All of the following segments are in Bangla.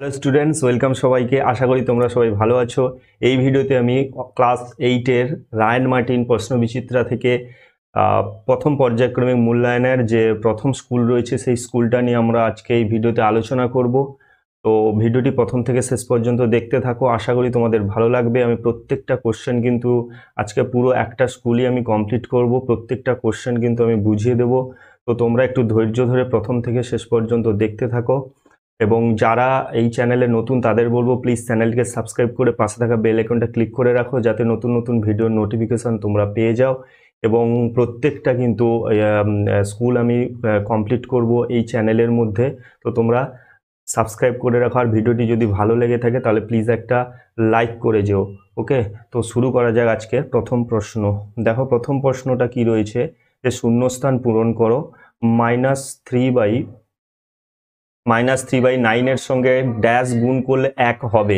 হ্যালো স্টুডেন্টস ওয়েলকাম সবাইকে আশা করি তোমরা সবাই ভালো আছো এই ভিডিওতে আমি ক্লাস এইটের রায়ন মার্টিন প্রশ্ন বিচিত্রা থেকে প্রথম পর্যায়ক্রমিক মূল্যায়নের যে প্রথম স্কুল রয়েছে সেই স্কুলটা নিয়ে আমরা আজকে এই ভিডিওতে আলোচনা করব তো ভিডিওটি প্রথম থেকে শেষ পর্যন্ত দেখতে থাকো আশা করি তোমাদের ভালো লাগবে আমি প্রত্যেকটা কোশ্চেন কিন্তু আজকে পুরো একটা স্কুলই আমি কমপ্লিট করব প্রত্যেকটা কোশ্চেন কিন্তু আমি বুঝিয়ে দেব তো তোমরা একটু ধৈর্য ধরে প্রথম থেকে শেষ পর্যন্ত দেখতে থাকো এবং যারা এই চ্যানেলে নতুন তাদের বলবো প্লিজ চ্যানেলকে সাবস্ক্রাইব করে পাশে থাকা বেল আইকনটা ক্লিক করে রাখো যাতে নতুন নতুন ভিডিওর নোটিফিকেশান তোমরা পেয়ে যাও এবং প্রত্যেকটা কিন্তু স্কুল আমি কমপ্লিট করব এই চ্যানেলের মধ্যে তো তোমরা সাবস্ক্রাইব করে রাখো আর ভিডিওটি যদি ভালো লেগে থাকে তাহলে প্লিজ একটা লাইক করে যেও ওকে তো শুরু করা যাক আজকে প্রথম প্রশ্ন দেখো প্রথম প্রশ্নটা কি রয়েছে যে শূন্যস্থান পূরণ করো minus three by minus three by নাইনের সঙ্গে ড্যাশ গুণ করলে এক হবে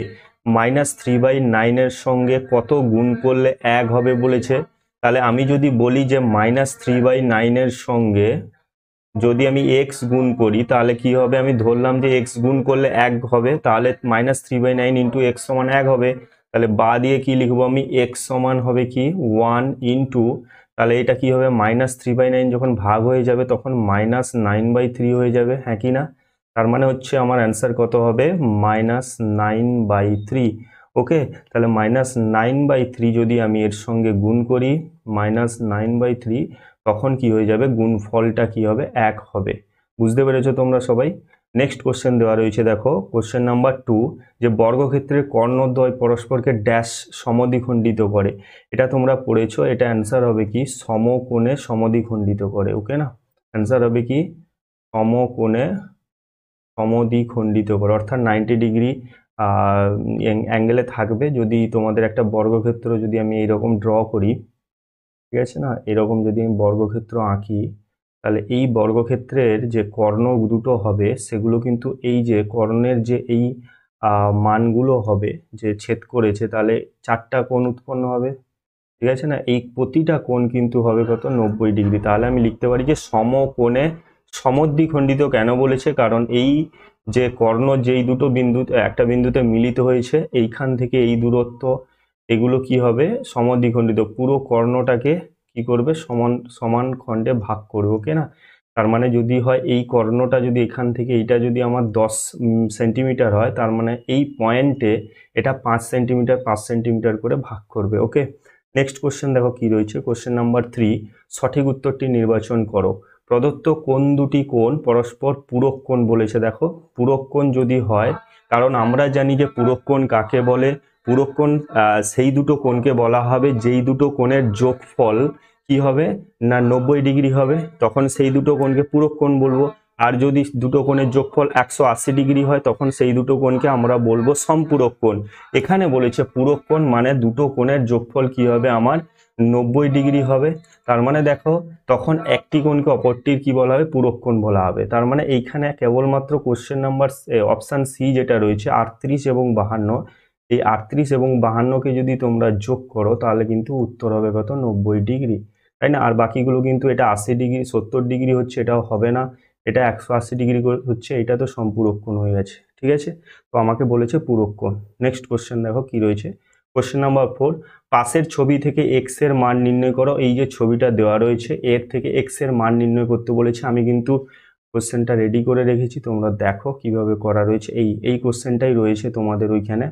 মাইনাস থ্রি বাই নাইনের সঙ্গে কত গুণ করলে এক হবে বলেছে তাহলে আমি যদি বলি যে মাইনাস থ্রি বাই নাইনের সঙ্গে যদি আমি এক্স গুণ করি তাহলে কি হবে আমি ধরলাম যে এক্স গুণ করলে এক হবে তাহলে minus three by nine into X সমান এক হবে তাহলে বা দিয়ে কি লিখবো আমি এক্স সমান হবে কি ওয়ান ইন্টু তাহলে এটা কি হবে মাইনাস থ্রি বাই নাইন যখন ভাগ হয়ে যাবে তখন মাইনাস নাইন বাই থ্রি হয়ে যাবে হ্যাঁ কি না তার মানে হচ্ছে আমার অ্যান্সার কত হবে minus nine by three okay তাহলে মাইনাস নাইন বাই থ্রি যদি আমি এর সঙ্গে গুণ করি মাইনাস নাইন বাই থ্রি তখন কি হয়ে যাবে গুণ ফলটা কি হবে এক হবে বুঝতে পেরেছো তোমরা সবাই নেক্সট কোশ্চেন দেওয়া রয়েছে দেখো কোশ্চেন নাম্বার টু যে বর্গক্ষেত্রের কর্ণদ্বয় পরস্পরকে ড্যাশ সমদিখণ্ডিত করে এটা তোমরা পড়েছ এটা অ্যান্সার হবে কি সমকোণে সমদিখণ্ডিত করে ওকে না অ্যান্সার হবে কি সমকোণে সমদ্বিখণ্ডিত করে অর্থাৎ নাইনটি ডিগ্রি অ্যাঙ্গেলে থাকবে যদি তোমাদের একটা বর্গক্ষেত্র যদি আমি এইরকম ড্র করি ঠিক আছে না এরকম যদি আমি বর্গক্ষেত্র আঁকি তাহলে এই বর্গক্ষেত্রের যে কর্ণ দুটো হবে সেগুলো কিন্তু এই যে কর্ণের যে এই মানগুলো হবে যে ছেদ করেছে তাহলে চারটা কোণ উৎপন্ন হবে ঠিক আছে না এই প্রতিটা কোণ কিন্তু হবে কত নব্বই ডিগ্রি তাহলে আমি লিখতে পারি যে সমকোণে সমদ্বিখণ্ডিত কেন বলেছে কারণ এই যে কর্ণ যেই দুটো বিন্দু একটা বিন্দুতে মিলিত হয়েছে এইখান থেকে এই দূরত্ব এগুলো কি হবে সমদ্বিখণ্ডিত পুরো কর্ণটাকে কি করবে সমান সমান খণ্ডে ভাগ করবে ওকে না তার মানে যদি হয় এই কর্ণটা যদি এখান থেকে এটা যদি আমার দশ সেন্টিমিটার হয় তার মানে এই পয়েন্টে এটা পাঁচ সেন্টিমিটার পাঁচ সেন্টিমিটার করে ভাগ করবে ওকে নেক্সট কোশ্চেন দেখো কি রয়েছে কোশ্চেন নাম্বার থ্রি সঠিক উত্তরটি নির্বাচন করো প্রদত্ত কোন দুটি কোণ পরস্পর পূরক কোণ বলেছে দেখো পূরক কোণ যদি হয় কারণ আমরা জানি যে পূরক কোণ কাকে বলে পূরক কোণ সেই দুটো কোণকে বলা হবে যেই দুটো কোণের যোগফল কি হবে না নব্বই ডিগ্রি হবে তখন সেই দুটো কোণকে পূরক কোণ বলবো আর যদি দুটো কোণের যোগফল একশো ডিগ্রি হয় তখন সেই দুটো কোণকে আমরা বলবো সম্পূরক কোণ এখানে বলেছে পূরক কোণ মানে দুটো কোণের যোগফল কি হবে আমার নব্বই ডিগ্রি হবে তার মানে দেখো তখন একটি কোণকে অপরটির কি বলা হবে পুরক্ষণ বলা হবে তার মানে এইখানে কেবলমাত্র কোশ্চেন নাম্বার অপশান সি যেটা রয়েছে আটত্রিশ এবং বাহান্ন এই আটত্রিশ এবং বাহান্নকে যদি তোমরা যোগ করো তাহলে কিন্তু উত্তর হবে কত নব্বই ডিগ্রি তাই না আর বাকিগুলো কিন্তু এটা আশি ডিগ্রি সত্তর ডিগ্রি হচ্ছে এটাও হবে না এটা একশো আশি ডিগ্রি হচ্ছে এটা তো সম্পূরক্ষণ হয়ে গেছে ঠিক আছে তো আমাকে বলেছে পুরক্ষণ নেক্সট কোশ্চেন দেখো কি রয়েছে কোশ্চেন নাম্বার ফোর পাশের ছবি থেকে এক্স এর মান নির্ণয় করো এই যে ছবিটা দেওয়া রয়েছে এর থেকে এক্স এর মান নির্ণয় করতে বলেছে আমি কিন্তু কোশ্চেনটা রেডি করে রেখেছি তোমরা দেখো কিভাবে করা রয়েছে এই এই কোশ্চেনটাই রয়েছে তোমাদের ওইখানে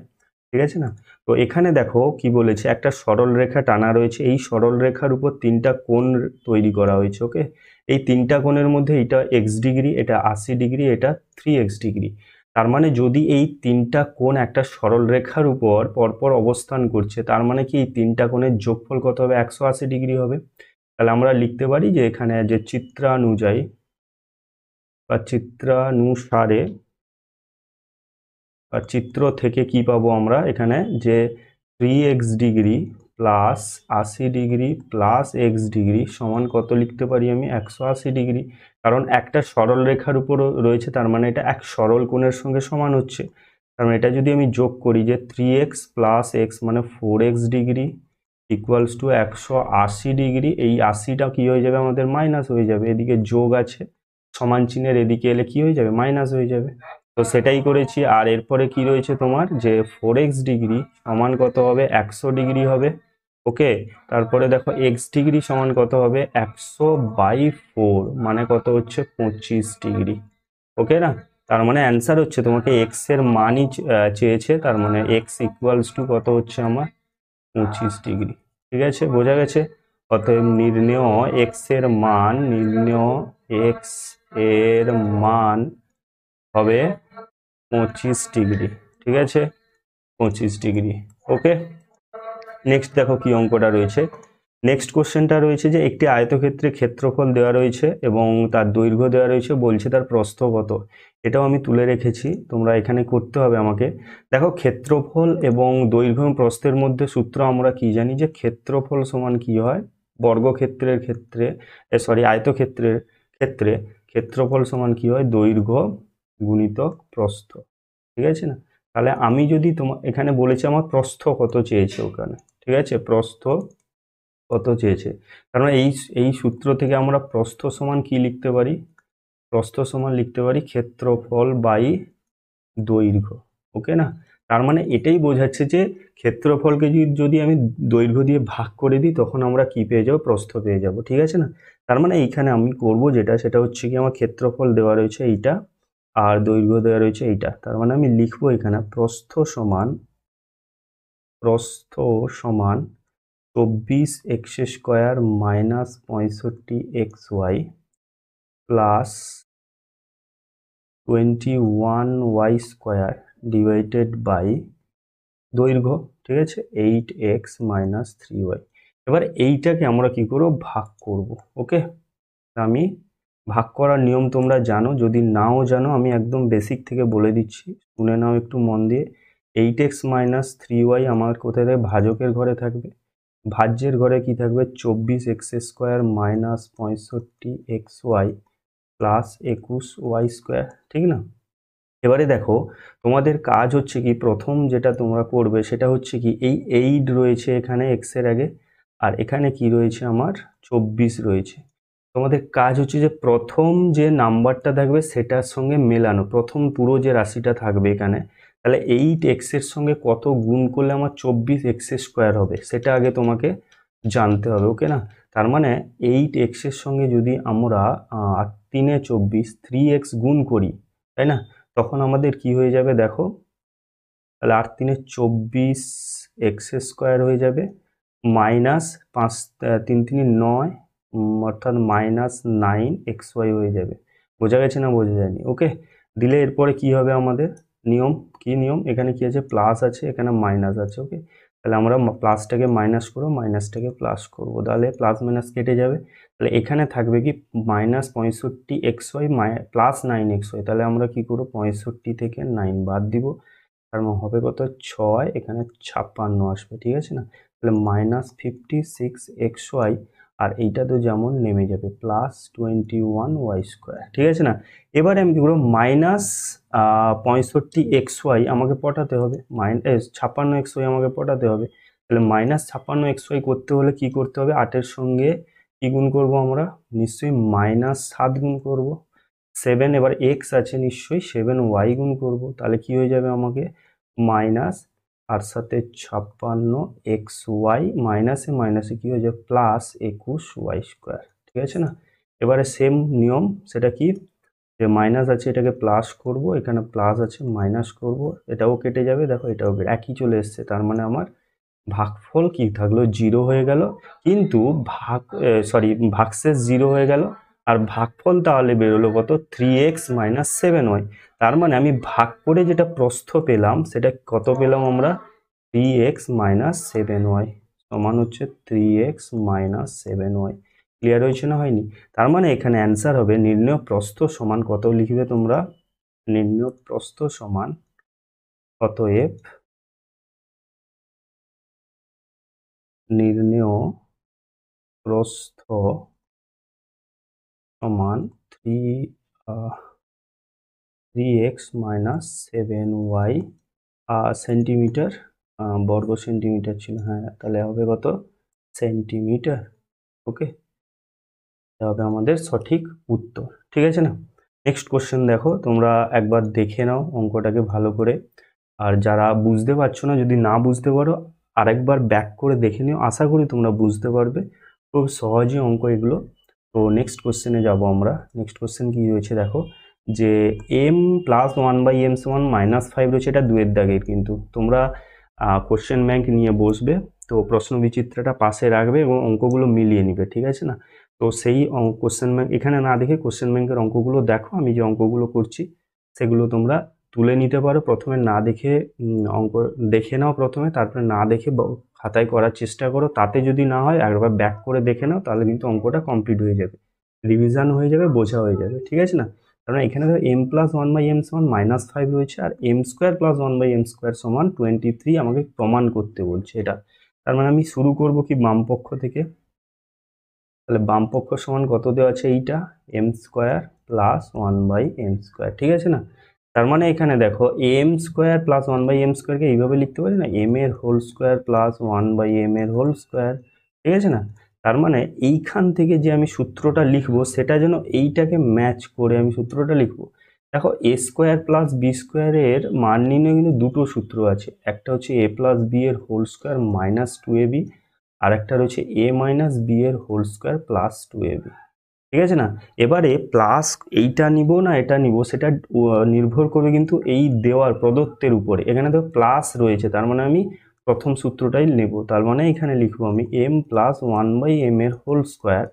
ঠিক আছে না তো এখানে দেখো কি বলেছে একটা সরল রেখা টানা রয়েছে এই সরল রেখার উপর তিনটা কোণ তৈরি করা হয়েছে ওকে এই তিনটা কোণের মধ্যে এটা এক্স ডিগ্রি এটা আশি ডিগ্রি এটা থ্রি এক্স ডিগ্রি তার মানে যদি এই তিনটা কোণ একটা সরল রেখার উপর পরপর অবস্থান করছে তার মানে কি এই তিনটা কোণের যোগফল কত হবে একশো আশি ডিগ্রি হবে তাহলে আমরা লিখতে পারি যে এখানে যে চিত্রানুযায়ী বা চিত্রানুসারে বা চিত্র থেকে কি পাবো আমরা এখানে যে থ্রি এক্স ডিগ্রি প্লাস আশি ডিগ্রি প্লাস এক্স ডিগ্রি সমান কত লিখতে পারি আমি একশো আশি ডিগ্রি কারণ একটা সরল রেখার উপর রয়েছে তার মানে এটা এক সরল কোণের সঙ্গে সমান হচ্ছে কারণ মানে এটা যদি আমি যোগ করি যে থ্রি এক্স প্লাস এক্স মানে four X degree equals to একশো আশি ডিগ্রি এই আশিটা কী হয়ে যাবে আমাদের মাইনাস হয়ে যাবে এদিকে যোগ আছে সমান চিহ্নের এদিকে এলে কি হয়ে যাবে মাইনাস হয়ে যাবে তো সেটাই করেছি আর এরপরে কি রয়েছে তোমার যে ফোর ডিগ্রি সমান কত হবে একশো ডিগ্রি হবে ওকে তারপরে দেখো এক্স ডিগ্রি সমান কত হবে একশো বাই ফোর মানে কত হচ্ছে পঁচিশ ডিগ্রি ওকে না তার মানে অ্যান্সার হচ্ছে তোমাকে এক্স এর মানই চেয়েছে তার মানে এক্স ইকুয়ালস টু কত হচ্ছে আমার পঁচিশ ডিগ্রি ঠিক আছে বোঝা গেছে অতএব নির্ণেয় এক্স এর মান নির্ণয় এক্স এর মান হবে পঁচিশ ডিগ্রি ঠিক আছে পঁচিশ ডিগ্রি ওকে নেক্সট দেখো কি অঙ্কটা রয়েছে নেক্সট কোশ্চেনটা রয়েছে যে একটি আয়তক্ষেত্রে ক্ষেত্রফল দেওয়া রয়েছে এবং তার দৈর্ঘ্য দেওয়া রয়েছে বলছে তার প্রস্থ কত এটাও আমি তুলে রেখেছি তোমরা এখানে করতে হবে আমাকে দেখো ক্ষেত্রফল এবং দৈর্ঘ্য প্রস্থের মধ্যে সূত্র আমরা কি জানি যে ক্ষেত্রফল সমান কি হয় বর্গক্ষেত্রের ক্ষেত্রে সরি আয়তক্ষেত্রের ক্ষেত্রে ক্ষেত্রফল সমান কি হয় দৈর্ঘ্য গুণিতক প্রস্থ ঠিক আছে না তাহলে আমি যদি তোমার এখানে বলেছি আমার প্রস্থ কত চেয়েছে ওখানে ঠিক আছে প্রস্থ কত চেয়েছে কারণ এই এই সূত্র থেকে আমরা প্রস্থ সমান কি লিখতে পারি প্রস্থ সমান লিখতে পারি ক্ষেত্রফল বাই দৈর্ঘ্য ওকে না তার মানে এটাই বোঝাচ্ছে যে ক্ষেত্রফলকে যদি আমি দৈর্ঘ্য দিয়ে ভাগ করে দিই তখন আমরা কি পেয়ে যাব প্রস্থ পেয়ে যাব ঠিক আছে না তার মানে এইখানে আমি করব যেটা সেটা হচ্ছে কি আমার ক্ষেত্রফল দেওয়া রয়েছে এইটা আর দৈর্ঘ্য দেওয়া রয়েছে এইটা তার মানে আমি লিখবো এখানে প্রস্থ সমান প্রস্থ সমান চব্বিশ এক্স স্কোয়ার মাইনাস পঁয়ষট্টি X Y plus twenty one Y square divided by দৈর্ঘ্য ঠিক আছে eight X minus three Y এবার এইটাকে আমরা কি করব ভাগ করব ওকে আমি ভাগ করার নিয়ম তোমরা জানো যদি নাও জানো আমি একদম বেসিক থেকে বলে দিচ্ছি শুনে নাও একটু মন দিয়ে eight X minus three Y আমার কোথায় থাকবে ভাজকের ঘরে থাকবে ভাজ্যের ঘরে কি থাকবে চব্বিশ এক্স স্কোয়ার মাইনাস পঁয়ষট্টি এক্স ওয়াই প্লাস একুশ ওয়াই স্কোয়ার ঠিক না এবারে দেখো তোমাদের কাজ হচ্ছে কি প্রথম যেটা তোমরা করবে সেটা হচ্ছে কি এই এইট রয়েছে এখানে এক্সের আগে আর এখানে কি রয়েছে আমার চব্বিশ রয়েছে তোমাদের কাজ হচ্ছে যে প্রথম যে নাম্বারটা থাকবে সেটার সঙ্গে মেলানো প্রথম পুরো যে রাশিটা থাকবে এখানে তাহলে এইট এক্সের সঙ্গে কত গুণ করলে আমার চব্বিশ এক্সের স্কোয়ার হবে সেটা আগে তোমাকে জানতে হবে ওকে না তার মানে এইট এক্সের সঙ্গে যদি আমরা তিনে চব্বিশ থ্রি এক্স গুণ করি তাই না তখন আমাদের কি হয়ে যাবে দেখো তাহলে আট তিনে চব্বিশ এক্স স্কোয়ার হয়ে যাবে মাইনাস পাঁচ তিন তিনে নয় অর্থাৎ মাইনাস নাইন এক্স ওয়াই হয়ে যাবে বোঝা গেছে না বোঝা যায়নি ওকে দিলে এরপরে কি হবে আমাদের নিয়ম কি নিয়ম এখানে কি আছে প্লাস আছে এখানে মাইনাস আছে ওকে তাহলে আমরা প্লাসটাকে মাইনাস করবো মাইনাসটাকে প্লাস করব তাহলে প্লাস মাইনাস কেটে যাবে তাহলে এখানে থাকবে কি মাইনাস পঁয়ষট্টি X Y plus nine X Y তাহলে আমরা কি করবো পঁয়ষট্টি থেকে নাইন বাদ দিব তার মানে হবে কত ছয় এখানে ছাপ্পান্ন আসবে ঠিক আছে না তাহলে minus fifty six X Y আর এইটা তো যেমন নেমে যাবে plus twenty one Y square ঠিক আছে না এবারে আমি কী করবো মাইনাস পঁয়ষট্টি এক্স ওয়াই আমাকে পটাতে হবে মাইন ছাপ্পান্ন এক্স ওয়াই আমাকে পটাতে হবে তাহলে মাইনাস ছাপ্পান্ন এক্স ওয়াই করতে হলে কি করতে হবে আটের সঙ্গে কি গুণ করবো আমরা নিশ্চয়ই মাইনাস সাত গুণ করবো সেভেন এবার এক্স আছে নিশ্চয়ই সেভেন ওয়াই গুণ করবো তাহলে কি হয়ে যাবে আমাকে মাইনাস আর সাথে ছাপ্পান্ন এক্স ওয়াই মাইনাসে মাইনাসে কী হয়ে যায় প্লাস একুশ ওয়াই স্কোয়ার ঠিক আছে না এবারে সেম নিয়ম সেটা কি যে মাইনাস আছে এটাকে প্লাস করব এখানে প্লাস আছে মাইনাস করব এটাও কেটে যাবে দেখো এটাও একই চলে এসছে তার মানে আমার ভাগফল কি থাকলো জিরো হয়ে গেল কিন্তু ভাগ সরি ভাগশেষ জিরো হয়ে গেল আর ভাগফল তাহলে বেরোলো কত three X minus seven Y তার মানে আমি ভাগ করে যেটা প্রস্থ পেলাম সেটা কত পেলাম আমরা three X minus seven Y সমান হচ্ছে three X minus seven Y clear হয়েছে না হয়নি তার মানে এখানে অ্যান্সার হবে নির্ণয় প্রস্থ সমান কত লিখবে তোমরা নির্ণয় প্রস্থ সমান কত এফ নির্ণয় প্রস্থ সমান three three X minus seven Y centimetre বর্গ সেন্টিমিটার ছিল হ্যাঁ তাহলে হবে কত সেন্টিমিটার ওকে এটা হবে আমাদের সঠিক উত্তর ঠিক আছে না নেক্সট কোশ্চেন দেখো তোমরা একবার দেখে নাও অঙ্কটাকে ভালো করে আর যারা বুঝতে পারছো না যদি না বুঝতে পারো আরেকবার ব্যাক করে দেখে নিও আশা করি তোমরা বুঝতে পারবে খুব সহজে অঙ্ক এগুলো তো নেক্সট কোশ্চেনে যাব আমরা নেক্সট কোশ্চেন কি রয়েছে দেখো যে M plus one by M সমান মাইনাস ফাইভ রয়েছে এটা দুয়ের দাগের কিন্তু তোমরা কোশ্চেন ব্যাংক নিয়ে বসবে তো প্রশ্ন বিচিত্রটা পাশে রাখবে এবং অঙ্কগুলো মিলিয়ে নিবে ঠিক আছে না তো সেই কোশ্চেন ব্যাংক এখানে না দেখে কোশ্চেন ব্যাংকের অঙ্কগুলো দেখো আমি যে অঙ্কগুলো করছি সেগুলো তোমরা তুলে নিতে পারো প্রথমে না দেখে অঙ্ক দেখে নাও প্রথমে তারপরে না দেখে খাতায় করার চেষ্টা করো তাতে যদি না হয় একবার ব্যাক করে দেখে নাও তাহলে কিন্তু অঙ্কটা কমপ্লিট হয়ে যাবে রিভিশন হয়ে যাবে বোঝা হয়ে যাবে ঠিক আছে না কারণ এখানে ধরো M plus one by M সমান মাইনাস ফাইভ রয়েছে আর M square plus one by M square সমান টোয়েন্টি থ্রি আমাকে প্রমাণ করতে বলছে এটা তার মানে আমি শুরু করব কি বামপক্ষ থেকে তাহলে বামপক্ষ সমান কত দেওয়া আছে এইটা M square plus one by M square ঠিক আছে না তার মানে এখানে দেখো M square plus one by M স্কোয়ারকে এইভাবে লিখতে পারি না এম এর whole square plus one by M এর হোল স্কোয়ার ঠিক আছে না তার মানে এইখান থেকে যে আমি সূত্রটা লিখব সেটা যেন এইটাকে ম্যাচ করে আমি সূত্রটা লিখব দেখো এ স্কোয়ার প্লাস বি স্কোয়ারের মান নির্ণয় কিন্তু দুটো সূত্র আছে একটা হচ্ছে এ প্লাস বি এর whole square minus two A B আর একটা রয়েছে এ মাইনাস বি এর whole square plus two A B ঠিক আছে না এবারে প্লাস এইটা নিব না এটা নিব সেটা নির্ভর করবে কিন্তু এই দেওয়ার প্রদত্তের উপরে এখানে তো প্লাস রয়েছে তার মানে আমি প্রথম সূত্রটাই নেব তার মানে এখানে লিখব আমি M plus one by M এর whole square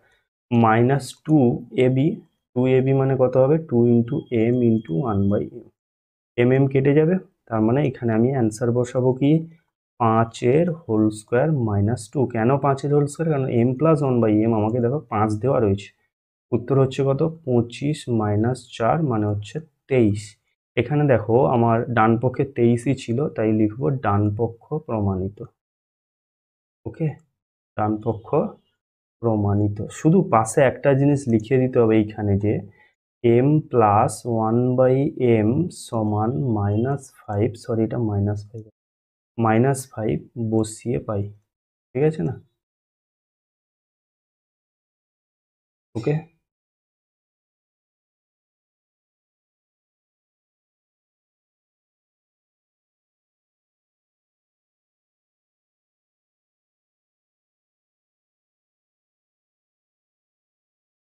minus two A B two A B মানে কত হবে two into M into one by M M M কেটে যাবে তার মানে এখানে আমি অ্যান্সার বসাবো কি পাঁচের হোল স্কোয়ার মাইনাস টু কেন পাঁচের হোল স্কোয়ার কারণ M plus one by M আমাকে দেখো পাঁচ দেওয়া রয়েছে উত্তর হচ্ছে কত পঁচিশ মাইনাস চার মানে হচ্ছে তেইশ এখানে দেখো আমার ডান পক্ষে তেইশই ছিল তাই লিখব ডান পক্ষ প্রমাণিত ওকে ডান পক্ষ প্রমাণিত শুধু পাশে একটা জিনিস লিখে দিতে হবে এইখানে যে M plus one by M সমান মাইনাস ফাইভ সরি এটা মাইনাস ফাইভ মাইনাস ফাইভ বসিয়ে পাই ঠিক আছে না ওকে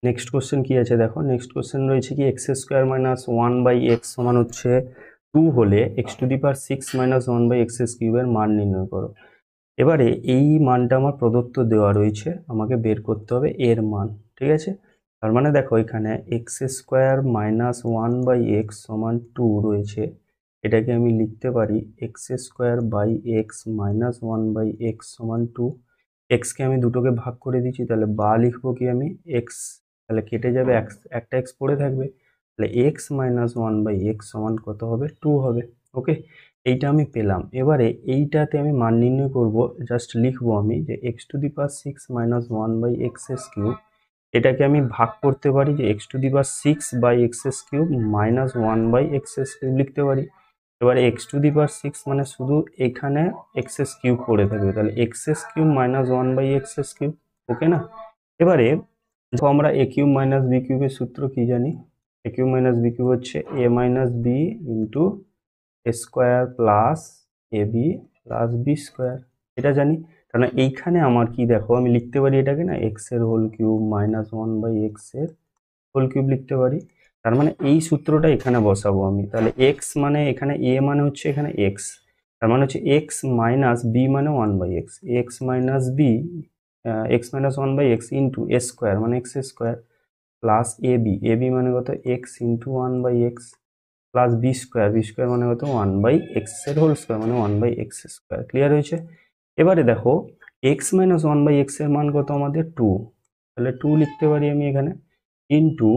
নেক্সট কোশ্চেন কি আছে দেখো নেক্সট কোশ্চেন রয়েছে কি X square minus one by X সমান হচ্ছে টু হলে X to the power six minus one by X's কিউবের মান নির্ণয় করো এবারে এই মানটা আমার প্রদত্ত দেওয়া রয়েছে আমাকে বের করতে হবে এর মান ঠিক আছে তার মানে দেখো এখানে X square minus one by X সমান টু রয়েছে এটাকে আমি লিখতে পারি X square by X minus one by X সমান টু এক্সকে আমি দুটোকে ভাগ করে দিচ্ছি তাহলে বা লিখবো কি আমি এক্স তাহলে কেটে যাবে একটা এক্স পড়ে থাকবে তাহলে X minus one by X সমান কত হবে টু হবে ওকে এইটা আমি পেলাম এবারে এইটাতে আমি মান নির্ণয় করব জাস্ট লিখবো আমি যে X to the power six minus one by X's cube এটাকে আমি ভাগ করতে পারি যে X to the power six by X's cube minus one by X's cube লিখতে পারি এবারে X to the power six মানে শুধু এখানে এক্স এস কিউব পড়ে থাকবে তাহলে X's cube minus one by X's cube okay না এবারে দেখো আমরা এ কিউব মাইনাস বি কিউবের সূত্র কি জানি A cube minus B cube হচ্ছে A minus B into A square plus A B plus B square এটা জানি কারণ এইখানে আমার কি দেখো আমি লিখতে পারি এটাকে না এক্সের whole cube minus one by এক্সের হোল কিউব লিখতে পারি তার মানে এই সূত্রটা এখানে বসাবো আমি তাহলে এক্স মানে এখানে এ মানে হচ্ছে এখানে এক্স তার মানে হচ্ছে এক্স মাইনাস বি মানে one by X X minus B X minus one by X into S square মানে X square plus A B A B মানে কত X into one by X plus B square B square মানে কত ওয়ান বাই এক্সের হোল স্কোয়ার মানে one by X square clear হয়েছে এবারে দেখো এক্স মাইনাস ওয়ান বাই এক্সের মান কত আমাদের টু তাহলে টু লিখতে পারি আমি এখানে ইন্টু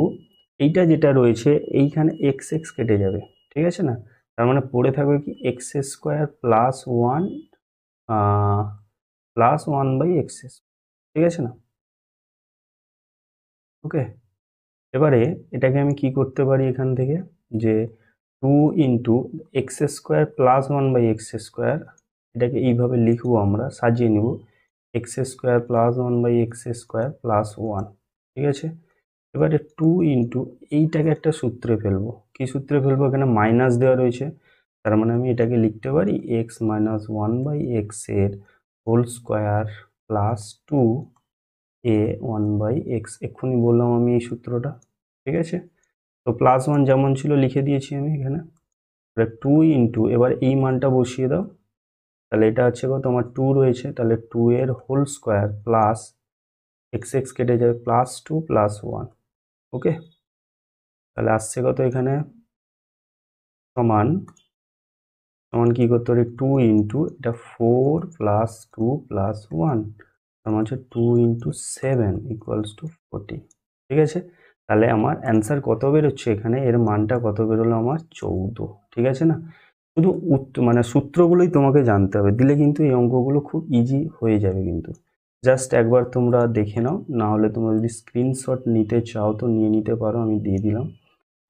এইটা যেটা রয়েছে এইখানে এক্স এক্স কেটে যাবে ঠিক আছে না তার মানে পড়ে থাকবে কি X square plus one plus one by X ঠিক আছে না ওকে এবারে এটাকে আমি কি করতে পারি এখান থেকে যে two into X square plus one by X square এটাকে এইভাবে লিখবো আমরা সাজিয়ে নেব X square plus one by X square plus one ঠিক আছে এবারে টু ইন্টু এইটাকে একটা সূত্রে ফেলবো কি সূত্রে ফেলবো এখানে মাইনাস দেওয়া রয়েছে তার মানে আমি এটাকে লিখতে পারি X minus one by X এর whole square plus two A one by X এক্ষুনি বললাম আমি এই সূত্রটা ঠিক আছে তো প্লাস ওয়ান যেমন ছিল লিখে দিয়েছি আমি এখানে এবার টু ইন্টু এবার এই মানটা বসিয়ে দাও তাহলে এটা আছে গো তোমার টু রয়েছে তাহলে টু এর whole square plus X X কেটে যাবে plus two plus one okay তাহলে আসছে গত এখানে সমান তখন কী করতে পারি টু ইন্টু এটা four plus two plus one তখন হচ্ছে two into seven equals to forty ঠিক আছে তাহলে আমার অ্যান্সার কত বেরোচ্ছে এখানে এর মানটা কত বেরোলো আমার চৌদ্দ ঠিক আছে না শুধু মানে সূত্রগুলোই তোমাকে জানতে হবে দিলে কিন্তু এই অঙ্কগুলো খুব ইজি হয়ে যাবে কিন্তু জাস্ট একবার তোমরা দেখে নাও না হলে তোমরা যদি স্ক্রিনশট নিতে চাও তো নিয়ে নিতে পারো আমি দিয়ে দিলাম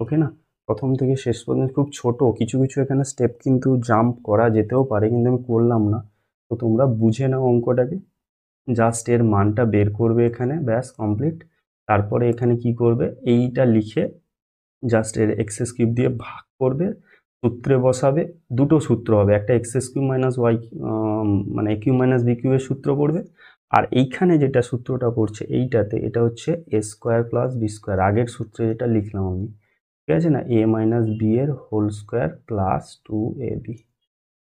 ওকে না প্রথম থেকে শেষ পর্যন্ত খুব ছোট কিছু কিছু এখানে স্টেপ কিন্তু জাম্প করা যেতেও পারে কিন্তু আমি করলাম না তো তোমরা বুঝে নাও অঙ্কটাকে জাস্ট এর মানটা বের করবে এখানে ব্যাস কমপ্লিট তারপরে এখানে কি করবে এইটা লিখে জাস্ট এর এক্সেস কিউব দিয়ে ভাগ করবে সূত্রে বসাবে দুটো সূত্র হবে একটা এক্সেস কিউব মাইনাস ওয়াই মানে কিউ মাইনাস বি কিউবের সূত্র পড়বে আর এইখানে যেটা সূত্রটা পড়ছে এইটাতে এটা হচ্ছে A square plus B square আগের সূত্রে যেটা লিখলাম আমি ঠিক আছে না এ মাইনাস বি এর whole square plus two A B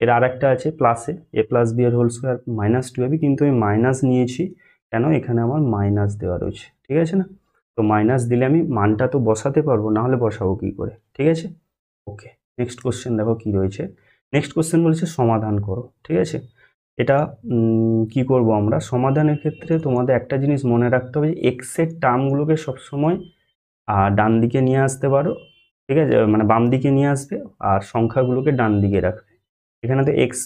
এর আর একটা আছে প্লাসে এ প্লাস বি এর whole square minus two A B কিন্তু আমি মাইনাস নিয়েছি কেন এখানে আমার মাইনাস দেওয়া রয়েছে ঠিক আছে না তো মাইনাস দিলে আমি মানটা তো বসাতে পারবো না হলে বসাবো কী করে ঠিক আছে ওকে নেক্সট কোশ্চেন দেখো কি রয়েছে নেক্সট কোশ্চেন বলছে সমাধান করো ঠিক আছে এটা কি করব আমরা সমাধানের ক্ষেত্রে তোমাদের একটা জিনিস মনে রাখতে হবে যে এক্সের টার্মগুলোকে সবসময় আর ডান দিকে নিয়ে আসতে পারো ঠিক আছে মানে বাম দিকে নিয়ে আসবে আর সংখ্যাগুলোকে ডান দিকে রাখবে এখানে তো X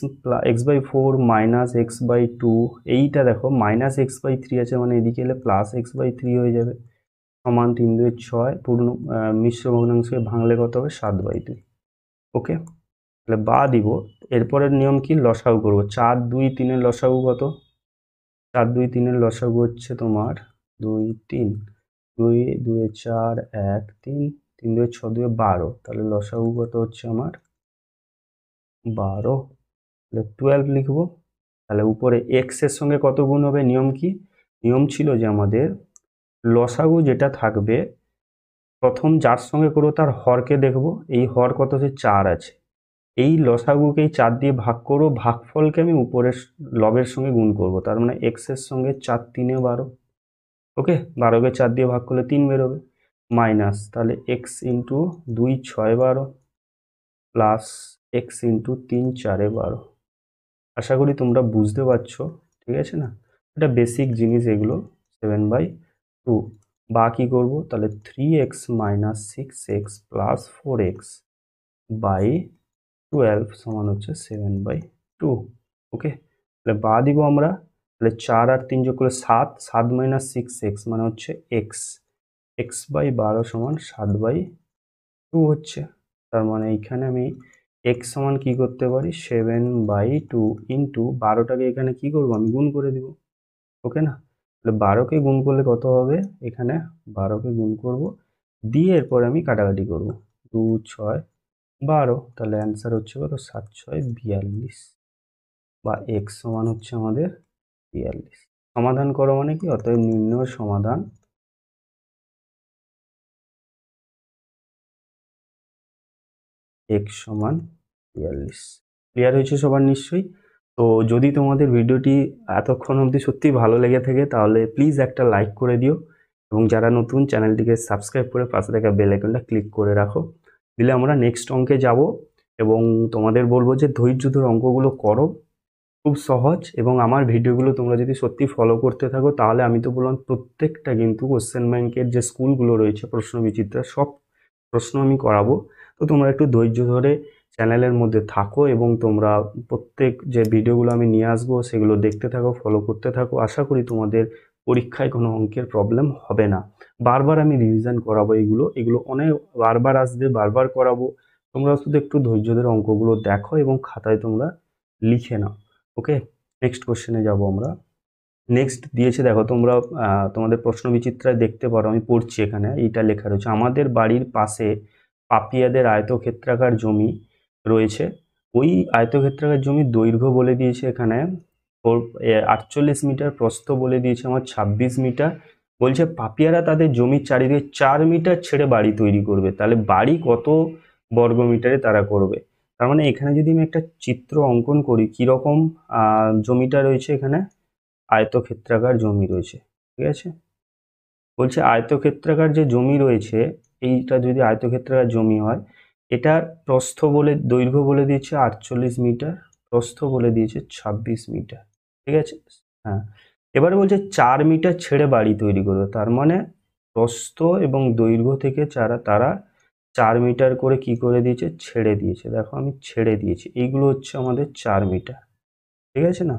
X by four minus X by two এইটা দেখো মাইনাস এক্স বাই থ্রি আছে মানে এদিকে এলে প্লাস এক্স বাই থ্রি হয়ে যাবে সমান তিন দুই ছয় পূর্ণ মিশ্র ভগ্নাংশকে ভাঙলে কত হবে সাত বাই দুই ওকে তাহলে বা দিব এরপরের নিয়ম কি লসাউ করব চার দুই তিনের লসাউ কত চার দুই তিনের লসাউ হচ্ছে তোমার দুই তিন দুই দুই চার এক তিন তিন দুই ছ দুই বারো তাহলে লসাগু কত হচ্ছে আমার বারো তাহলে টুয়েলভ লিখবো তাহলে উপরে এক্সের সঙ্গে কত গুণ হবে নিয়ম কি নিয়ম ছিল যে আমাদের লসাগু যেটা থাকবে প্রথম যার সঙ্গে করবো তার হরকে দেখব এই হর কত সে চার আছে এই লসাগুকেই চার দিয়ে ভাগ করবো ভাগফলকে আমি উপরের লবের সঙ্গে গুণ করব তার মানে এক্সের সঙ্গে চার তিনে বারো ওকে বারোকে চার দিয়ে ভাগ করলে তিন বেরোবে মাইনাস তাহলে এক্স ইন্টু দুই ছয় বারো প্লাস এক্স ইন্টু তিন চারে বারো আশা করি তোমরা বুঝতে পারছো ঠিক আছে না এটা বেসিক জিনিস এগুলো সেভেন বাই টু বা কী করবো তাহলে three X minus six X plus four X by twelve সমান হচ্ছে সেভেন বাই টু ওকে তাহলে বা দিব আমরা তাহলে চার আর তিন যোগ করলে সাত সাত মাইনাস সিক্স এক্স মানে হচ্ছে এক্স এক্স বাই বারো সমান সাত বাই টু হচ্ছে তার মানে এইখানে আমি এক্স সমান কী করতে পারি সেভেন বাই টু ইন্টু বারোটাকে এখানে কি করব আমি গুণ করে দিব ওকে না তাহলে বারোকে গুণ করলে কত হবে এখানে বারোকে গুণ করব দিয়ে এরপরে আমি কাটাকাটি করব দু ছয় বারো তাহলে অ্যান্সার হচ্ছে কত সাত ছয় বিয়াল্লিশ বা এক্স সমান হচ্ছে আমাদের বিয়াল্লিশ সমাধান করো মানে কি অতএব নিম্ন সমাধান এক সমান বিয়াল্লিশ ক্লিয়ার হয়েছে সবার নিশ্চয়ই তো যদি তোমাদের ভিডিওটি এতক্ষণ অবধি সত্যি ভালো লেগে থাকে তাহলে প্লিজ একটা লাইক করে দিও এবং যারা নতুন চ্যানেলটিকে সাবস্ক্রাইব করে পাশে থাকা বেলাইকনটা ক্লিক করে রাখো দিলে আমরা নেক্সট অঙ্কে যাব এবং তোমাদের বলবো যে ধৈর্য ধর অঙ্কগুলো করো খুব সহজ এবং আমার ভিডিওগুলো তোমরা যদি সত্যি ফলো করতে থাকো তাহলে আমি তো বললাম প্রত্যেকটা কিন্তু কোশ্চেন ব্যাংকের যে স্কুলগুলো রয়েছে প্রশ্ন বিচিত্রা সব প্রশ্ন আমি করাবো তো তোমরা একটু ধৈর্য ধরে চ্যানেলের মধ্যে থাকো এবং তোমরা প্রত্যেক যে ভিডিওগুলো আমি নিয়ে আসবো সেগুলো দেখতে থাকো ফলো করতে থাকো আশা করি তোমাদের পরীক্ষায় কোনো অঙ্কের প্রবলেম হবে না বারবার আমি রিভিশন করাবো এগুলো এগুলো অনেক বারবার আসবে বারবার করাবো তোমরা শুধু একটু ধৈর্য ধরে অঙ্কগুলো দেখো এবং খাতায় তোমরা লিখে নাও ওকে নেক্সট কোশ্চেনে যাব আমরা নেক্সট দিয়েছে দেখো তোমরা তোমাদের প্রশ্ন বিচিত্রায় দেখতে পারো আমি পড়ছি এখানে এইটা লেখা রয়েছে আমাদের বাড়ির পাশে পাপিয়াদের আয়তক্ষেত্রাকার জমি রয়েছে ওই আয়তক্ষেত্রাকার জমি দৈর্ঘ্য বলে দিয়েছে এখানে ওর আটচল্লিশ মিটার প্রস্থ বলে দিয়েছে আমার ২৬ মিটার বলছে পাপিয়ারা তাদের জমির চারিদিকে চার মিটার ছেড়ে বাড়ি তৈরি করবে তাহলে বাড়ি কত বর্গ মিটারে তারা করবে তার মানে এখানে যদি আমি একটা চিত্র অঙ্কন করি কীরকম জমিটা রয়েছে এখানে আয়তক্ষেত্রাকার জমি রয়েছে ঠিক আছে বলছে আয়তক্ষেত্রাকার যে জমি রয়েছে এইটা যদি আয়তক্ষেত্রাকার জমি হয় এটার প্রস্থ বলে দৈর্ঘ্য বলে দিয়েছে আটচল্লিশ মিটার প্রস্থ বলে দিয়েছে ২৬ মিটার ঠিক আছে হ্যাঁ এবারে বলছে চার মিটার ছেড়ে বাড়ি তৈরি করবে তার মানে প্রস্থ এবং দৈর্ঘ্য থেকে চারা তারা চার মিটার করে কি করে দিয়েছে ছেড়ে দিয়েছে দেখো আমি ছেড়ে দিয়েছি এইগুলো হচ্ছে আমাদের চার মিটার ঠিক আছে না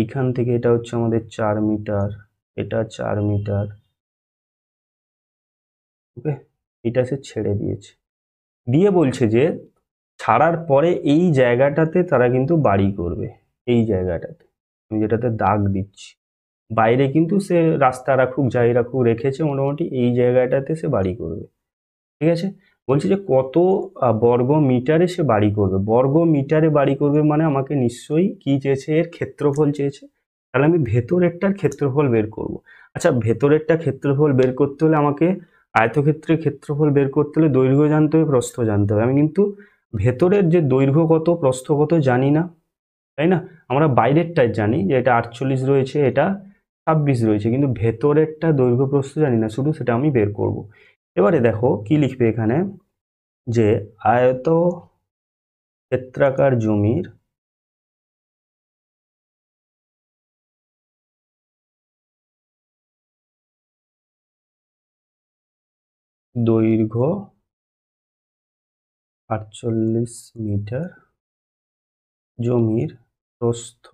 এইখান থেকে এটা হচ্ছে আমাদের চার মিটার এটা চার মিটার ওকে এটা সে ছেড়ে দিয়েছে দিয়ে বলছে যে ছাড়ার পরে এই জায়গাটাতে তারা কিন্তু বাড়ি করবে এই জায়গাটাতে আমি যেটাতে দাগ দিচ্ছি বাইরে কিন্তু সে রাস্তা রাখুক যাই রাখুক রেখেছে মোটামুটি এই জায়গাটাতে সে বাড়ি করবে ঠিক আছে বলছি যে কত বর্গ মিটারে সে বাড়ি করবে বর্গ মিটারে বাড়ি করবে মানে আমাকে নিশ্চয়ই কি চেয়েছে এর ক্ষেত্রফল চেয়েছে তাহলে আমি ভেতরেরটার ক্ষেত্রফল বের করব। আচ্ছা ভেতরেরটা ক্ষেত্রফল বের করতে হলে আমাকে আয়তক্ষেত্রের ক্ষেত্রফল বের করতে হলে দৈর্ঘ্য জানতে হবে প্রস্থ জানতে হবে আমি কিন্তু ভেতরের যে দৈর্ঘ্য কত প্রস্থ কত জানি না তাই না আমরা বাইরেরটাই জানি যে এটা আটচল্লিশ রয়েছে এটা ছাব্বিশ রয়েছে কিন্তু ভেতরেরটা দৈর্ঘ্য প্রস্থ জানি না শুধু সেটা আমি বের করব। এবারে দেখো কি লিখবে এখানে যে আয়ত ক্ষেত্রাকার জমির দৈর্ঘ্য আটচল্লিশ মিটার জমির প্রস্থ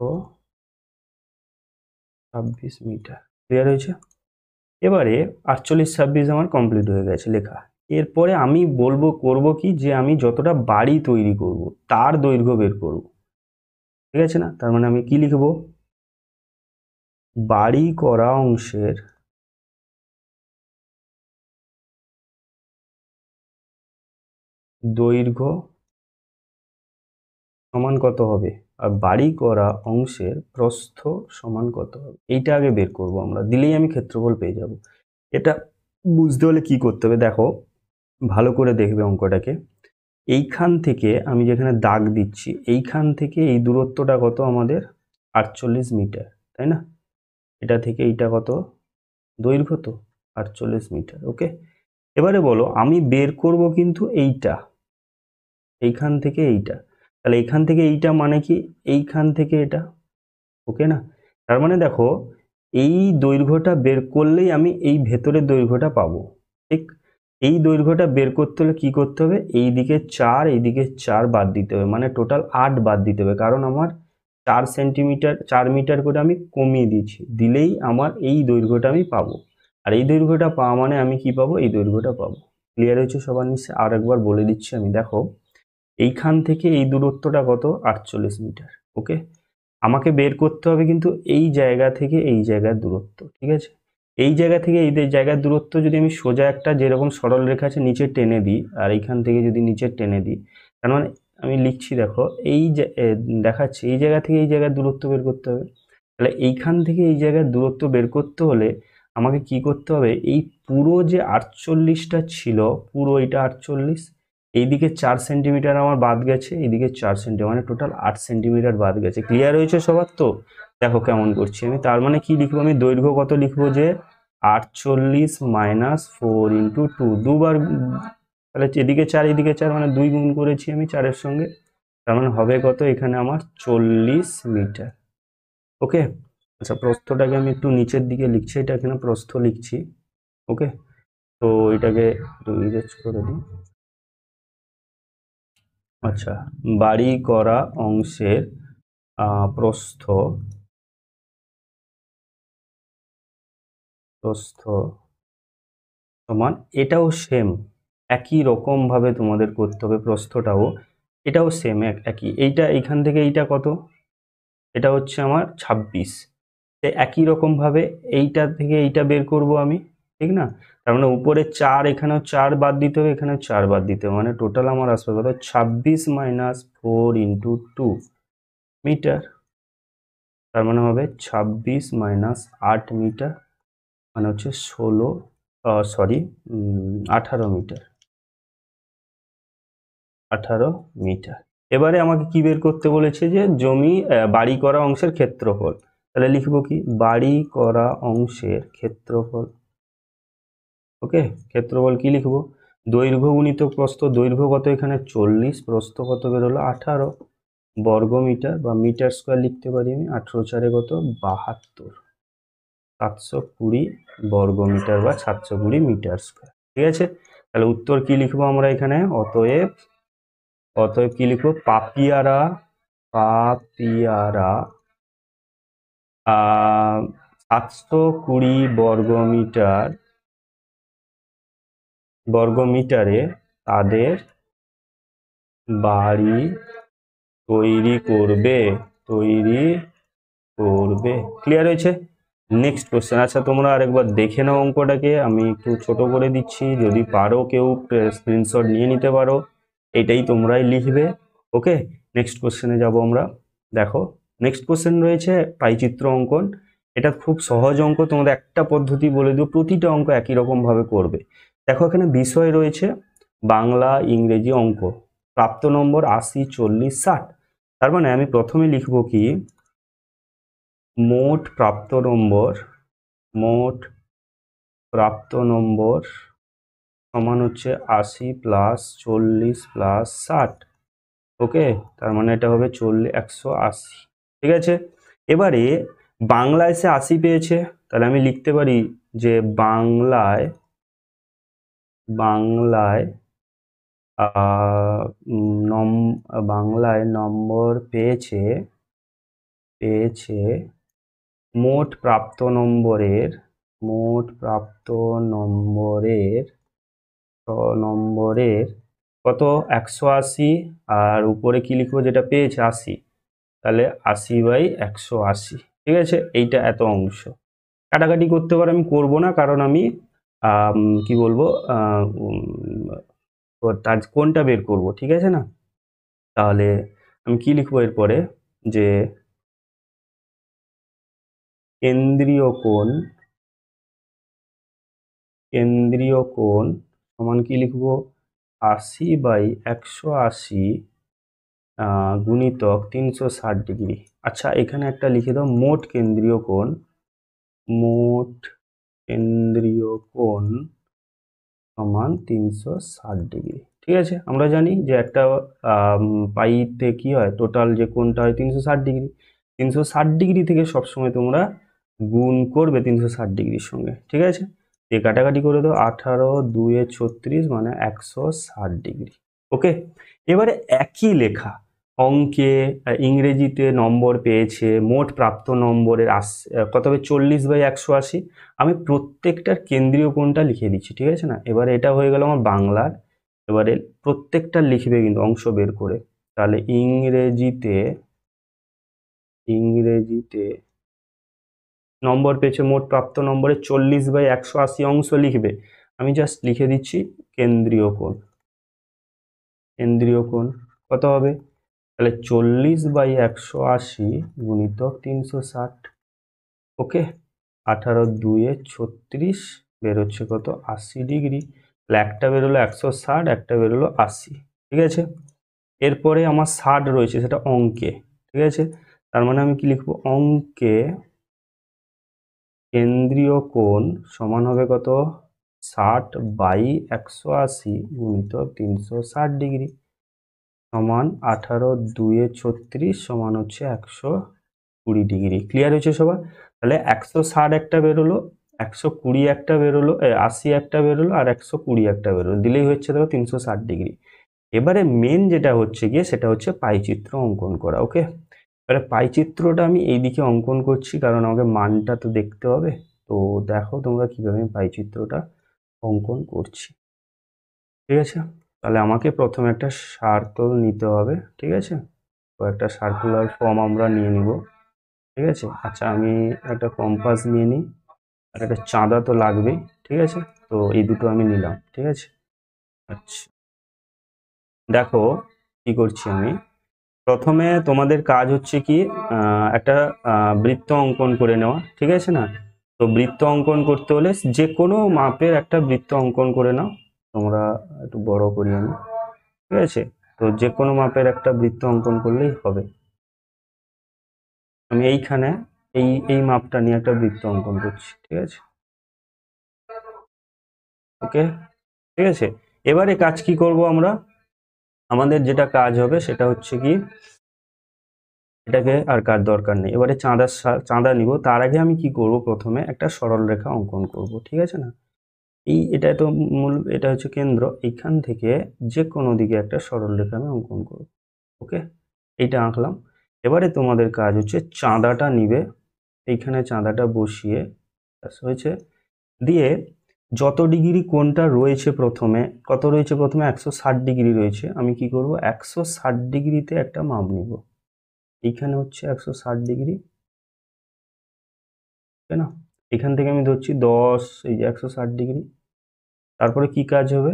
ছাব্বিশ মিটার ক্লিয়ার হয়েছে এবারে আটচল্লিশ ছাব্বিশ আমার কমপ্লিট হয়ে গেছে লেখা এরপরে আমি বলবো করব কি যে আমি যতটা বাড়ি তৈরি করব তার দৈর্ঘ্য বের করব ঠিক আছে না তার মানে আমি কি লিখব বাড়ি করা অংশের দৈর্ঘ্য সমান কত হবে আর বাড়ি করা অংশের প্রস্থ সমান কত হবে এইটা আগে বের করব আমরা দিলেই আমি ক্ষেত্রফল পেয়ে যাব এটা বুঝতে হলে কি করতে হবে দেখো ভালো করে দেখবে অঙ্কটাকে এইখান থেকে আমি যেখানে দাগ দিচ্ছি এইখান থেকে এই দূরত্বটা কত আমাদের আটচল্লিশ মিটার তাই না এটা থেকে এইটা কত দৈর্ঘ্য তো আটচল্লিশ মিটার ওকে এবারে বলো আমি বের করব কিন্তু এইটা এইখান থেকে এইটা তাহলে এখান থেকে এইটা মানে কি এইখান থেকে এটা ওকে না তার মানে দেখো এই দৈর্ঘ্যটা বের করলেই আমি এই ভেতরের দৈর্ঘ্যটা পাবো ঠিক এই দৈর্ঘ্যটা বের করতে হলে কী করতে হবে এই দিকে চার এই দিকে চার বাদ দিতে হবে মানে টোটাল আট বাদ দিতে হবে কারণ আমার চার সেন্টিমিটার চার মিটার করে আমি কমিয়ে দিচ্ছি দিলেই আমার এই দৈর্ঘ্যটা আমি পাবো আর এই দৈর্ঘ্যটা পাওয়া মানে আমি কি পাবো এই দৈর্ঘ্যটা পাবো ক্লিয়ার হয়েছে সবার নিশ্চয় আর একবার বলে দিচ্ছি আমি দেখো এইখান থেকে এই দূরত্বটা কত আটচল্লিশ মিটার ওকে আমাকে বের করতে হবে কিন্তু এই জায়গা থেকে এই জায়গার দূরত্ব ঠিক আছে এই জায়গা থেকে এই জায়গার দূরত্ব যদি আমি সোজা একটা যেরকম সরল রেখা আছে নিচে টেনে দিই আর এইখান থেকে যদি নিচে টেনে দিই তার মানে আমি লিখছি দেখো এই দেখাচ্ছি এই জায়গা থেকে এই জায়গার দূরত্ব বের করতে হবে তাহলে এইখান থেকে এই জায়গার দূরত্ব বের করতে হলে আমাকে কি করতে হবে এই পুরো যে আটচল্লিশটা ছিল পুরো এইটা আটচল্লিশ এইদিকে চার সেন্টিমিটার আমার বাদ গেছে এইদিকে চার সেন্টিমিটার মানে টোটাল আট সেন্টিমিটার বাদ গেছে ক্লিয়ার হয়েছে সবার তো দেখো কেমন করছি আমি তার মানে কি লিখবো আমি দৈর্ঘ্য কত লিখবো যে আটচল্লিশ মাইনাস ফোর ইন্টু টু দুবার তাহলে এদিকে চার এদিকে চার মানে দুই গুণ করেছি আমি চারের সঙ্গে তার মানে হবে কত এখানে আমার চল্লিশ মিটার ওকে আচ্ছা প্রস্থটাকে আমি একটু নিচের দিকে লিখছি এটা এখানে প্রস্থ লিখছি ওকে তো এটাকে একটু ইরেজ করে দিই আচ্ছা বাড়ি করা অংশের প্রস্থ প্রস্থ সমান এটাও সেম একই রকমভাবে তোমাদের করতে হবে প্রস্থটাও এটাও সেম একই এইটা এইখান থেকে এইটা কত এটা হচ্ছে আমার তো একই রকমভাবে এইটা থেকে এইটা বের করব আমি ঠিক না তার মানে উপরে চার এখানেও চার বাদ দিতে হবে এখানেও চার বাদ দিতে হবে মানে টোটাল আমার আসবে কত ছাব্বিশ minus four into two metre তার মানে হবে ছাব্বিশ মাইনাস আট মিটার মানে হচ্ছে ষোলো সরি আঠারো মিটার আঠারো মিটার এবারে আমাকে কি বের করতে বলেছে যে জমি বাড়ি করা অংশের ক্ষেত্রফল তাহলে লিখব কি বাড়ি করা অংশের ক্ষেত্রফল ওকে ক্ষেত্রফল কি লিখব দৈর্ঘ্য গুণিত প্রস্থ দৈর্ঘ্য কত এখানে চল্লিশ প্রস্থ কত বেরোলো আঠারো বর্গ মিটার বা মিটার স্কোয়ার লিখতে পারি আমি আঠেরো চারে কত বাহাত্তর সাতশো কুড়ি বর্গ মিটার বা সাতশো কুড়ি মিটার স্কোয়ার ঠিক আছে তাহলে উত্তর কি লিখবো আমরা এখানে অতএব অতএব কি লিখবো পাপিয়ারা পাপিয়ারা সাতশো কুড়ি বর্গ মিটার বর্গমিটারে তাদের বাড়ি তৈরি করবে তৈরি করবে ক্লিয়ার হয়েছে নেক্সট কোশ্চেন আচ্ছা তোমরা আরেকবার দেখে নাও অঙ্কটাকে আমি একটু ছোট করে দিচ্ছি যদি পারো কেউ স্ক্রিনশট নিয়ে নিতে পারো এটাই তোমরাই লিখবে ওকে নেক্সট কোশ্চেনে যাব আমরা দেখো নেক্সট কোশ্চেন রয়েছে পাইচিত্র অঙ্কন এটা খুব সহজ অঙ্ক তোমাদের একটা পদ্ধতি বলে দিও প্রতিটা অঙ্ক একই রকমভাবে করবে দেখো এখানে বিষয় রয়েছে বাংলা ইংরেজি অঙ্ক প্রাপ্ত নম্বর আশি চল্লিশ ষাট তার মানে আমি প্রথমে লিখব কি মোট প্রাপ্ত নম্বর মোট প্রাপ্ত নম্বর সমান হচ্ছে আশি প্লাস চল্লিশ প্লাস ষাট ওকে তার মানে এটা হবে চল্লিশ একশো আশি ঠিক আছে এবারে বাংলায় সে আশি পেয়েছে তাহলে আমি লিখতে পারি যে বাংলায় বাংলায় নম বাংলায় নম্বর পেয়েছে পেয়েছে মোট প্রাপ্ত নম্বরের মোট প্রাপ্ত নম্বরের নম্বরের কত একশো আশি আর উপরে কি লিখবো যেটা পেয়েছে আশি তাহলে আশি বাই একশো আশি ঠিক আছে এইটা এত অংশ কাটাকাটি করতে পারে আমি করব না কারণ আমি কি বলবো তার কোনটা বের করব ঠিক আছে না তাহলে আমি কি লিখবো এরপরে যে কেন্দ্রীয় কোণ কেন্দ্রীয় কোণ সমান কি লিখবো আশি বাই একশো আশি গুণিতক তিনশো ষাট ডিগ্রি আচ্ছা এখানে একটা লিখে দাও মোট কেন্দ্রীয় কোণ মোট কেন্দ্রীয়কোণ সমান তিনশো ষাট ডিগ্রি ঠিক আছে আমরা জানি যে একটা পাইতে কি হয় টোটাল যে কোনটা হয় তিনশো ষাট ডিগ্রি তিনশো ষাট ডিগ্রি থেকে সবসময় তোমরা গুণ করবে তিনশো ষাট ডিগ্রির সঙ্গে ঠিক আছে এ কাটাকাটি করে দাও আঠারো দুয়ে ছত্রিশ মানে একশো ষাট ডিগ্রি ওকে এবারে একই লেখা অঙ্কে ইংরেজিতে নম্বর পেয়েছে মোট প্রাপ্ত নম্বরের আস কত হবে চল্লিশ বাই একশো আশি আমি প্রত্যেকটার কেন্দ্রীয় কোণটা লিখে দিচ্ছি ঠিক আছে না এবার এটা হয়ে গেল আমার বাংলার এবারে প্রত্যেকটা লিখবে কিন্তু অংশ বের করে তাহলে ইংরেজিতে ইংরেজিতে নম্বর পেয়েছে মোট প্রাপ্ত নম্বরে চল্লিশ বাই একশো আশি অংশ লিখবে আমি জাস্ট লিখে দিচ্ছি কেন্দ্রীয় কোণ কেন্দ্রীয় কোণ কত হবে তাহলে চল্লিশ বাই একশো আশি গুণিতক তিনশো ষাট ওকে আঠারো দুয়ে ছত্রিশ বেরোচ্ছে কত আশি ডিগ্রি তাহলে একটা বেরোলো একশো ষাট একটা বেরোলো আশি ঠিক আছে এরপরে আমার ষাট রয়েছে সেটা অঙ্কে ঠিক আছে তার মানে আমি কি লিখব অঙ্কে কেন্দ্রীয় কোণ সমান হবে কত ষাট বাই একশো আশি গুণিত তিনশো ষাট ডিগ্রি সমান আঠারো দুয়ে ছত্রিশ সমান হচ্ছে একশো কুড়ি ডিগ্রি ক্লিয়ার হয়েছে সবার তাহলে একশো ষাট একটা বেরোলো একশো কুড়ি একটা বেরোলো আশি একটা বেরোলো আর একশো কুড়ি একটা বেরোলো দিলেই হচ্ছে ধরো তিনশো ষাট ডিগ্রি এবারে মেন যেটা হচ্ছে গিয়ে সেটা হচ্ছে পাইচিত্র অঙ্কন করা ওকে এবারে পাইচিত্রটা আমি এই দিকে অঙ্কন করছি কারণ আমাকে মানটা তো দেখতে হবে তো দেখো তোমরা কীভাবে আমি পাইচিত্রটা অঙ্কন করছি ঠিক আছে তাহলে আমাকে প্রথমে একটা সার্কল নিতে হবে ঠিক আছে তো একটা সার্কুলার ফর্ম আমরা নিয়ে নিব ঠিক আছে আচ্ছা আমি একটা কম্পাস নিয়ে নিই আর একটা চাঁদা তো লাগবেই ঠিক আছে তো এই দুটো আমি নিলাম ঠিক আছে আচ্ছা দেখো কি করছি আমি প্রথমে তোমাদের কাজ হচ্ছে কি একটা বৃত্ত অঙ্কন করে নেওয়া ঠিক আছে না তো বৃত্ত অঙ্কন করতে হলে যে কোনো মাপের একটা বৃত্ত অঙ্কন করে নাও তোমরা একটু বড় করি আমি ঠিক আছে তো যে কোনো মাপের একটা বৃত্ত অঙ্কন করলেই হবে আমি এইখানে এই এই মাপটা নিয়ে একটা বৃত্ত অঙ্কন করছি ঠিক আছে ওকে ঠিক আছে এবারে কাজ কি করব আমরা আমাদের যেটা কাজ হবে সেটা হচ্ছে কি এটাকে আর কার দরকার নেই এবারে চাঁদা চাঁদা নিব তার আগে আমি কি করব প্রথমে একটা সরল রেখা অঙ্কন করব ঠিক আছে না এই এটা তো মূল এটা হচ্ছে কেন্দ্র এইখান থেকে যে কোনো দিকে একটা সরলরেখা আমি অঙ্কন করব ওকে এটা আঁকলাম এবারে তোমাদের কাজ হচ্ছে চাঁদাটা নিবে এইখানে চাঁদাটা বসিয়ে হয়েছে দিয়ে যত ডিগ্রি কোনটা রয়েছে প্রথমে কত রয়েছে প্রথমে একশো ষাট ডিগ্রি রয়েছে আমি কি করব একশো ষাট ডিগ্রিতে একটা মাপ নিব এইখানে হচ্ছে একশো ষাট ডিগ্রি না এখান থেকে আমি ধরছি দশ এই যে একশো ষাট ডিগ্রি তারপরে কি কাজ হবে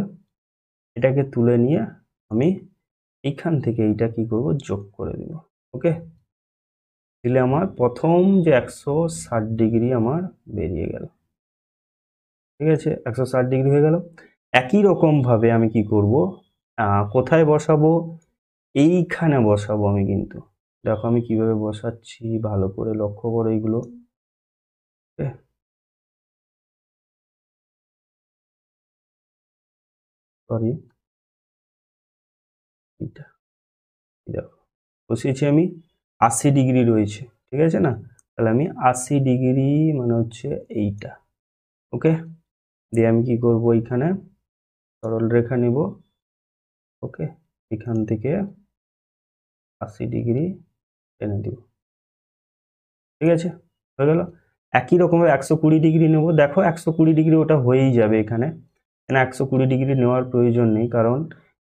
এটাকে তুলে নিয়ে আমি এইখান থেকে এইটা কি করব যোগ করে দেব ওকে দিলে আমার প্রথম যে একশো ডিগ্রি আমার বেরিয়ে গেল ঠিক আছে একশো ষাট ডিগ্রি হয়ে গেল একই রকমভাবে আমি কি করব কোথায় বসাবো এইখানে বসাবো আমি কিন্তু দেখো আমি কিভাবে বসাচ্ছি ভালো করে লক্ষ্য করো এইগুলো ওকে সরি এটা দেখো বসিয়েছি আমি আশি ডিগ্রি রয়েছে ঠিক আছে না তাহলে আমি আশি ডিগ্রি মানে হচ্ছে এইটা ওকে দিয়ে আমি কি করব এইখানে সরল রেখা নিব ওকে এখান থেকে আশি ডিগ্রি টেনে দিব ঠিক আছে হয়ে গেল একই রকমের একশো কুড়ি ডিগ্রি নেব দেখো একশো কুড়ি ডিগ্রি ওটা হয়েই যাবে এখানে এখানে একশো কুড়ি ডিগ্রি নেওয়ার প্রয়োজন নেই কারণ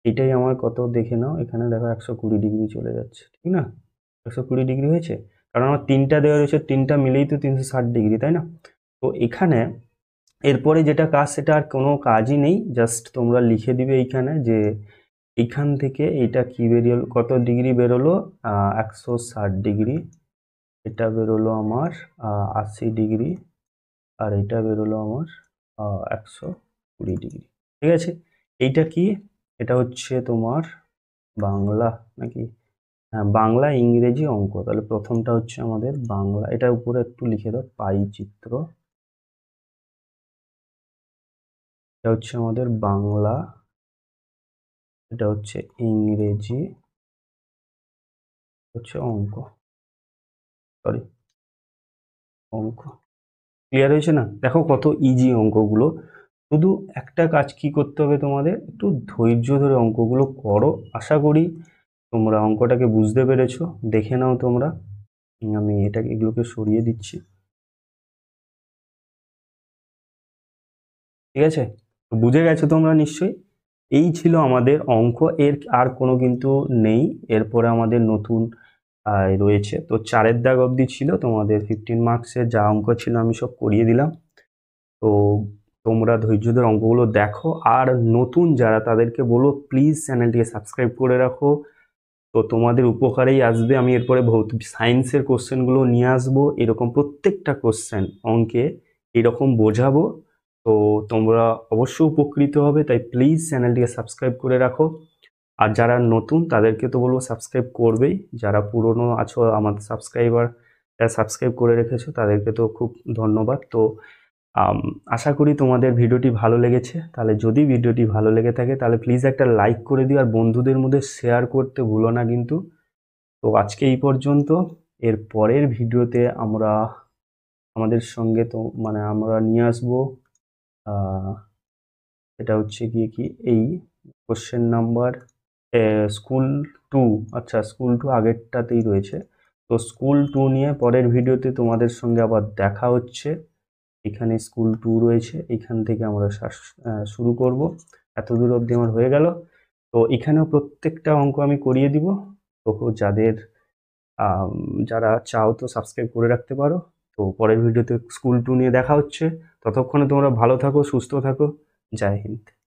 এটাই আমার কত দেখে নাও এখানে দেখো একশো কুড়ি ডিগ্রি চলে যাচ্ছে ঠিক না একশো কুড়ি ডিগ্রি হয়েছে কারণ আমার তিনটা দেওয়া রয়েছে তিনটা মিলেই তো তিনশো ষাট ডিগ্রি তাই না তো এখানে এরপরে যেটা কাজ সেটা আর কোনো কাজই নেই জাস্ট তোমরা লিখে দিবে এইখানে যে এখান থেকে এটা কি বেরিয়ে কত ডিগ্রি বেরোলো একশো ষাট ডিগ্রি এটা বেরোলো আমার আশি ডিগ্রি আর এটা বেরোলো আমার একশো কুড়ি ডিগ্রি ঠিক আছে এইটা কি এটা হচ্ছে তোমার বাংলা নাকি হ্যাঁ বাংলা ইংরেজি অঙ্ক তাহলে প্রথমটা হচ্ছে আমাদের বাংলা এটা উপরে একটু লিখে দাও পাই চিত্র এটা হচ্ছে আমাদের বাংলা এটা হচ্ছে ইংরেজি হচ্ছে অঙ্ক সরি অঙ্ক ক্লিয়ার হয়েছে না দেখো কত ইজি অঙ্কগুলো শুধু একটা কাজ কি করতে হবে তোমাদের একটু ধৈর্য ধরে অঙ্কগুলো করো আশা করি তোমরা অঙ্কটাকে বুঝতে পেরেছো দেখে নাও তোমরা আমি এটাকে এগুলোকে সরিয়ে দিচ্ছি ঠিক আছে বুঝে গেছো তোমরা নিশ্চয়ই এই ছিল আমাদের অঙ্ক এর আর কোনো কিন্তু নেই এরপরে আমাদের নতুন রয়েছে তো চারের দাগ অবধি ছিল তোমাদের ফিফটিন মার্কসের যা অঙ্ক ছিল আমি সব করিয়ে দিলাম তো তোমরা ধৈর্যদের অঙ্কগুলো দেখো আর নতুন যারা তাদেরকে বলো প্লিজ চ্যানেলটিকে সাবস্ক্রাইব করে রাখো তো তোমাদের উপকারেই আসবে আমি এরপরে ভৌত সায়েন্সের কোশ্চেনগুলো নিয়ে আসবো এরকম প্রত্যেকটা কোশ্চেন অঙ্কে এরকম বোঝাবো তো তোমরা অবশ্যই উপকৃত হবে তাই প্লিজ চ্যানেলটিকে সাবস্ক্রাইব করে রাখো আর যারা নতুন তাদেরকে তো বলবো সাবস্ক্রাইব করবেই যারা পুরনো আছো আমার সাবস্ক্রাইবার যারা সাবস্ক্রাইব করে রেখেছো তাদেরকে তো খুব ধন্যবাদ তো আশা করি তোমাদের ভিডিওটি ভালো লেগেছে তাহলে যদি ভিডিওটি ভালো লেগে থাকে তাহলে প্লিজ একটা লাইক করে দিও আর বন্ধুদের মধ্যে শেয়ার করতে ভুলো না কিন্তু তো আজকে এই পর্যন্ত এর পরের ভিডিওতে আমরা আমাদের সঙ্গে তো মানে আমরা নিয়ে আসবো এটা হচ্ছে গিয়ে কি এই কোশ্চেন নাম্বার স্কুল টু আচ্ছা স্কুল টু আগেরটাতেই রয়েছে তো স্কুল টু নিয়ে পরের ভিডিওতে তোমাদের সঙ্গে আবার দেখা হচ্ছে এখানে স্কুল টু রয়েছে এখান থেকে আমরা শুরু করব এত দূর অবধি আমার হয়ে গেল তো এখানেও প্রত্যেকটা অঙ্ক আমি করিয়ে দিব তো যাদের যারা চাও তো সাবস্ক্রাইব করে রাখতে পারো তো পরের ভিডিওতে স্কুল টু নিয়ে দেখা হচ্ছে ততক্ষণে তোমরা ভালো থাকো সুস্থ থাকো জয় হিন্দ